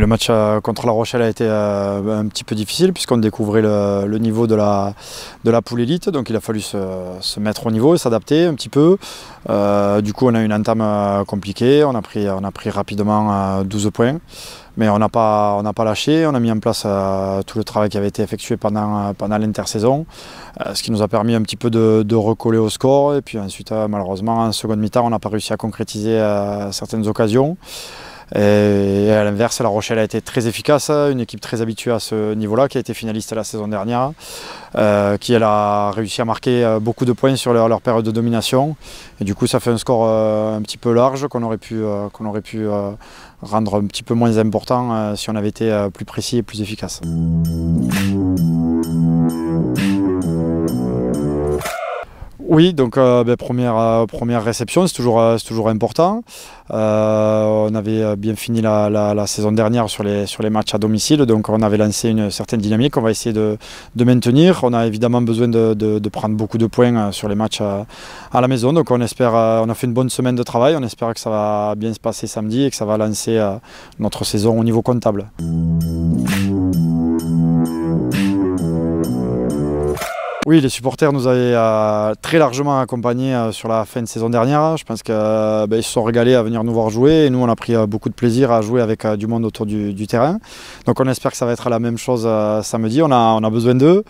le match euh, contre La Rochelle a été euh, un petit peu difficile puisqu'on découvrait le, niveau de la, de la poule élite, donc il a fallu se, mettre au niveau et s'adapter un petit peu. Euh, du coup, on a eu une entame compliquée, on a pris, on a pris rapidement 12 points, mais on n'a pas, pas lâché, on a mis en place tout le travail qui avait été effectué pendant, pendant l'intersaison, ce qui nous a permis un petit peu de, de recoller au score. Et puis ensuite, malheureusement, en seconde mi-temps, on n'a pas réussi à concrétiser certaines occasions. Euh, et à l'inverse, La Rochelle a été très efficace, hein, une équipe très habituée à ce niveau-là, qui a été finaliste la saison dernière, euh, qui a réussi à marquer euh, beaucoup de points sur leur, période de domination. Et du coup, ça fait un score un petit peu large qu'on aurait pu rendre un petit peu moins important si on avait été plus précis et plus efficace. Oui, donc euh, ben, première, euh, première réception, c'est toujours, euh, toujours important. on avait bien fini la, saison dernière sur les, sur les matchs à domicile, donc on avait lancé une certaine dynamique, on va essayer de, maintenir. On a évidemment besoin de, prendre beaucoup de points sur les matchs à, la maison, donc on espère, on a fait une bonne semaine de travail, on espère que ça va bien se passer samedi et que ça va lancer notre saison au niveau comptable. Oui, les supporters nous avaient euh, très largement accompagnés euh, sur la fin de saison dernière. Je pense qu'ils euh, ben, se sont régalés à venir nous voir jouer et nous, on a pris beaucoup de plaisir à jouer avec du monde autour du, terrain. Donc on espère que ça va être la même chose samedi. On a, besoin d'eux.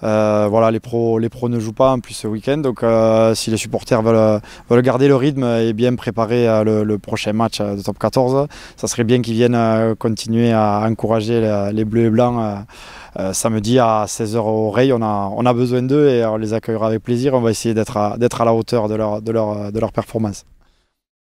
voilà, les pros, ne jouent pas en plus ce week-end. Donc si les supporters veulent, garder le rythme et bien préparer le, prochain match de top 14, ça serait bien qu'ils viennent continuer à encourager les bleus et blancs euh, samedi à 16h au Rey, on a, on a besoin d'eux et on les accueillera avec plaisir. On va essayer d'être à, la hauteur de leur, de leur, de leur performance.